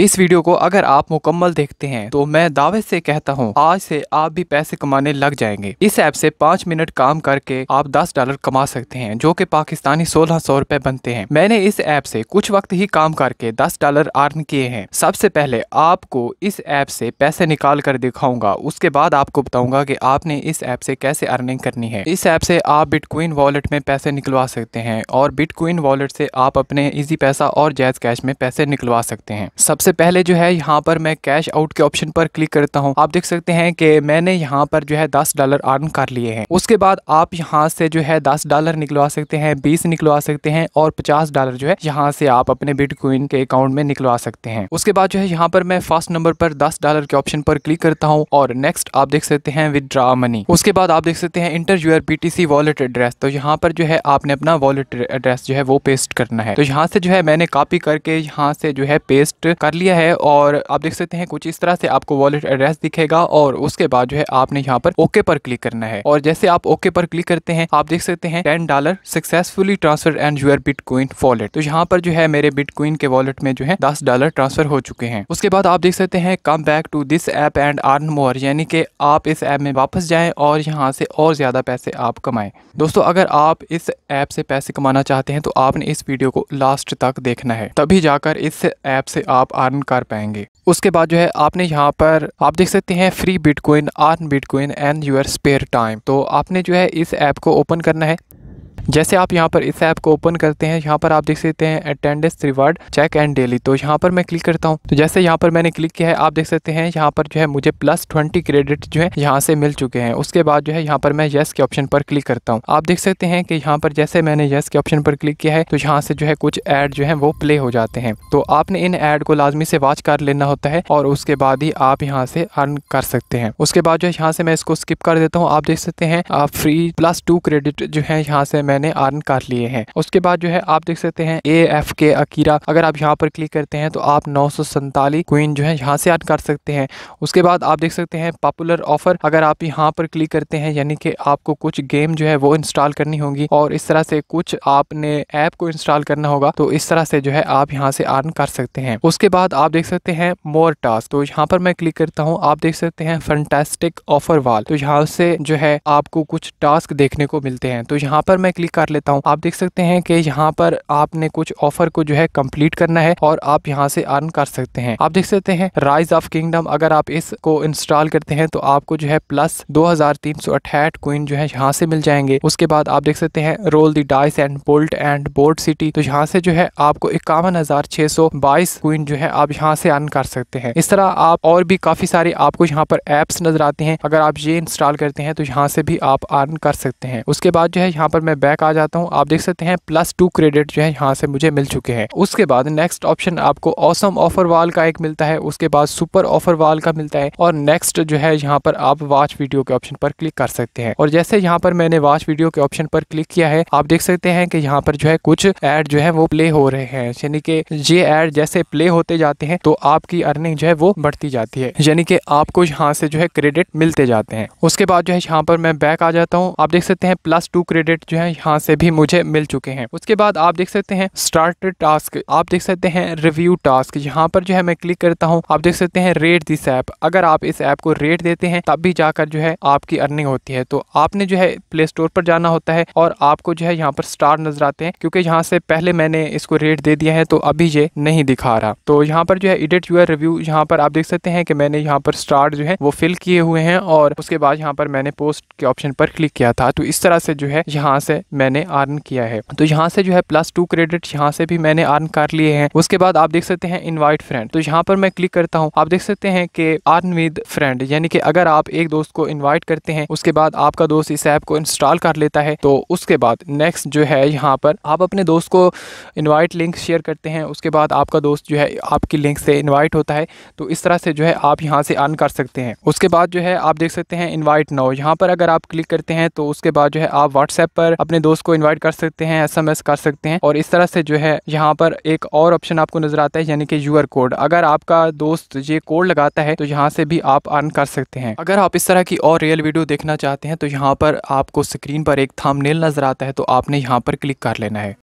इस वीडियो को अगर आप मुकम्मल देखते हैं तो मैं दावे से कहता हूँ आज से आप भी पैसे कमाने लग जाएंगे इस ऐप से पाँच मिनट काम करके आप दस डॉलर कमा सकते हैं जो कि पाकिस्तानी सोलह सौ रूपए बनते हैं मैंने इस ऐप से कुछ वक्त ही काम करके दस डॉलर अर्न किए हैं सबसे पहले आपको इस ऐप से पैसे निकाल कर दिखाऊंगा उसके बाद आपको बताऊंगा की आपने इस ऐप से कैसे अर्निंग करनी है इस ऐप से आप बिटकुइन वॉलेट में पैसे निकलवा सकते हैं और बिटकुइन वॉलेट से आप अपने इजी पैसा और जैज कैश में पैसे निकलवा सकते हैं सबसे सबसे पहले जो है यहाँ पर मैं कैश आउट के ऑप्शन पर क्लिक करता हूँ आप देख सकते हैं कि मैंने यहाँ पर जो है दस डॉलर अर्न कर लिए हैं उसके बाद आप यहाँ से जो है दस डॉलर निकलवा सकते हैं बीस निकलवा सकते हैं और पचास डॉलर जो है यहाँ से आप अपने बिटकॉइन के अकाउंट में निकलवा सकते हैं उसके बाद जो है यहाँ पर मैं फर्स्ट नंबर पर दस डॉलर के ऑप्शन पर क्लिक करता हूँ और नेक्स्ट आप देख सकते हैं विदड्रा मनी उसके बाद आप देख सकते हैं enter your BTC wallet address तो यहाँ पर जो है आपने अपना वॉलेट एड्रेस जो है वो पेस्ट करना है तो यहाँ से जो है मैंने कॉपी करके यहाँ से जो है पेस्ट कर लिया है और आप देख सकते हैं कुछ इस तरह से आपको वॉलेट एड्रेस दिखेगा और उसके बाद जो है आपने यहाँ पर ओके पर क्लिक करना है और जैसे आप ओके पर क्लिक करते हैं आप देख सकते हैं ten dollar successfully transfer and your bitcoin wallet तो यहाँ पर जो है मेरे बिटकॉइन के वॉलेट में जो है दस डॉलर ट्रांसफर हो चुके हैं उसके बाद आप देख सकते हैं come back to this app and earn more यानी कि आप इस ऐप में वापस जाए और यहाँ से और ज़्यादा पैसे आप कमाएं दोस्तों अगर आप इस ऐप से पैसे कमाना चाहते हैं तो आपने इस वीडियो को लास्ट तक देखना है तभी जाकर इस ऐप से आप अर्न कर पाएंगे उसके बाद जो है आपने यहाँ पर आप देख सकते हैं free bitcoin earn bitcoin and your spare time तो आपने जो है इस ऐप को ओपन करना है जैसे आप यहाँ पर इस ऐप को ओपन करते हैं यहाँ पर आप देख सकते हैं attendance reward check and daily तो यहाँ पर मैं क्लिक करता हूँ तो जैसे यहाँ पर मैंने क्लिक किया है आप देख सकते हैं यहाँ पर जो है मुझे प्लस ट्वेंटी क्रेडिट जो है यहाँ से मिल चुके हैं उसके बाद जो है यहाँ पर मैं येस के ऑप्शन पर क्लिक करता हूँ आप देख सकते हैं कि यहाँ पर जैसे मैंने येस के ऑप्शन पर क्लिक किया है तो यहाँ से जो है कुछ ऐड जो है वो प्ले हो जाते हैं तो आपने इन एड को लाजमी से वॉच कर लेना होता है और उसके बाद ही आप यहाँ से अर्न कर सकते हैं उसके बाद जो है यहाँ से मैं इसको स्किप कर देता हूँ आप देख सकते हैं फ्री प्लस टू क्रेडिट जो है यहाँ से मैंने अर्न कर लिए हैं उसके बाद जो है आप देख सकते हैं ए एफ के अकीरा अगर आप यहाँ पर क्लिक करते हैं तो आप नौ क्वीन जो है यहाँ से अर्न कर सकते हैं उसके बाद आप देख सकते हैं पॉपुलर ऑफर अगर आप यहाँ पर क्लिक करते हैं यानी कि आपको कुछ गेम जो है वो इंस्टॉल करनी होगी और इस तरह से कुछ आपने ऐप को इंस्टॉल करना होगा तो इस तरह से जो है आप यहाँ से अर्न कर सकते हैं उसके बाद आप देख सकते हैं मोर टास्क तो यहाँ पर मैं क्लिक करता हूँ आप देख सकते हैं फंटेस्टिक ऑफर वाल तो यहाँ से जो है आपको कुछ टास्क देखने को मिलते हैं तो यहाँ पर मैं क्लिक कर लेता हूँ आप देख सकते हैं कि यहाँ पर आपने कुछ ऑफर को जो है कंप्लीट करना है और आप यहाँ से अर्न कर सकते हैं आप देख सकते हैं राइज ऑफ किंगडम अगर आप इसको इंस्टॉल करते हैं तो आपको जो है प्लस दो हजार जो है यहाँ से मिल जाएंगे उसके बाद आप देख सकते हैं roll the dice and bolt and board city तो यहाँ से जो है आपको इक्यावन हजार छह सौ बाईस क्विन जो है आप यहाँ से अर्न कर सकते हैं इस तरह आप और भी काफी सारे आपको यहाँ पर एप्स नजर आते हैं अगर आप ये इंस्टॉल करते हैं तो यहाँ से भी आप अर्न कर सकते हैं उसके बाद जो है यहाँ पर मैं बैक आ जाता हूँ आप देख सकते हैं प्लस टू क्रेडिट जो है यहाँ से मुझे मिल चुके हैं उसके बाद नेक्स्ट ऑप्शन आपको ऑसम ऑफर वाल का एक मिलता है उसके बाद सुपर ऑफर वाल का मिलता है और नेक्स्ट जो है यहाँ पर आप वॉच वीडियो के ऑप्शन पर क्लिक कर सकते हैं और जैसे यहाँ पर मैंने वॉच वीडियो के ऑप्शन पर क्लिक किया है आप देख सकते हैं कि यहाँ पर जो है कुछ एड जो है वो प्ले हो रहे हैं यानी कि ये एड जैसे प्ले होते जाते हैं तो आपकी अर्निंग जो है वो बढ़ती जाती है यानी कि आपको यहाँ से जो है क्रेडिट मिलते जाते हैं उसके बाद जो है यहाँ पर मैं बैक आ जाता हूँ आप देख सकते हैं प्लस टू क्रेडिट जो है यहाँ से भी मुझे मिल चुके हैं उसके बाद आप देख सकते हैं स्टार्ट टास्क आप देख सकते हैं रिव्यू टास्क यहाँ पर जो है मैं क्लिक करता हूँ आप देख सकते हैं रेट दिस ऐप अगर आप इस ऐप को रेट देते हैं तब भी जाकर जो है आपकी अर्निंग होती है तो आपने जो है प्ले स्टोर पर जाना होता है और आपको जो है यहाँ पर स्टार नजर आते हैं क्योंकि यहाँ से पहले मैंने इसको रेट दे दिया है तो अभी ये नहीं दिखा रहा तो यहाँ पर जो है एडिट यूर रिव्यू यहाँ पर आप देख सकते हैं कि मैंने यहाँ पर स्टार जो है वो फिल किए हुए हैं और उसके बाद यहाँ पर मैंने पोस्ट के ऑप्शन पर क्लिक किया था तो इस तरह से जो है यहाँ से मैंने अर्न किया है तो यहाँ से जो है प्लस टू क्रेडिट यहाँ से भी मैंने अर्न कर लिए हैं उसके बाद आप देख सकते हैं इनवाइट फ्रेंड तो यहाँ पर मैं क्लिक करता हूँ आप देख सकते हैं कि अर्न विद फ्रेंड यानी कि अगर आप एक दोस्त को इन्वाइट करते हैं उसके बाद आपका दोस्त इस ऐप को इंस्टॉल कर लेता है तो उसके बाद नेक्स्ट जो है यहाँ पर आप अपने दोस्त को इन्वाइट लिंक शेयर करते हैं उसके बाद आपका दोस्त जो है आपकी लिंक से इन्वाइट होता है तो इस तरह से जो है आप यहाँ से अर्न कर सकते हैं उसके बाद जो है आप देख सकते हैं इन्वाइट नाउ यहाँ पर अगर आप क्लिक करते हैं तो उसके बाद जो है आप व्हाट्सएप पर अपने दोस्त को इन्वाइट कर सकते हैं एस कर सकते हैं और इस तरह से जो है यहाँ पर एक और ऑप्शन आपको नजर आता है यानी कि यूर कोड अगर आपका दोस्त ये कोड लगाता है तो यहाँ से भी आप अर्न कर सकते हैं अगर आप इस तरह की और रियल वीडियो देखना चाहते हैं तो यहाँ पर आपको स्क्रीन पर एक थामनेल नजर आता है तो आपने यहाँ पर क्लिक कर लेना है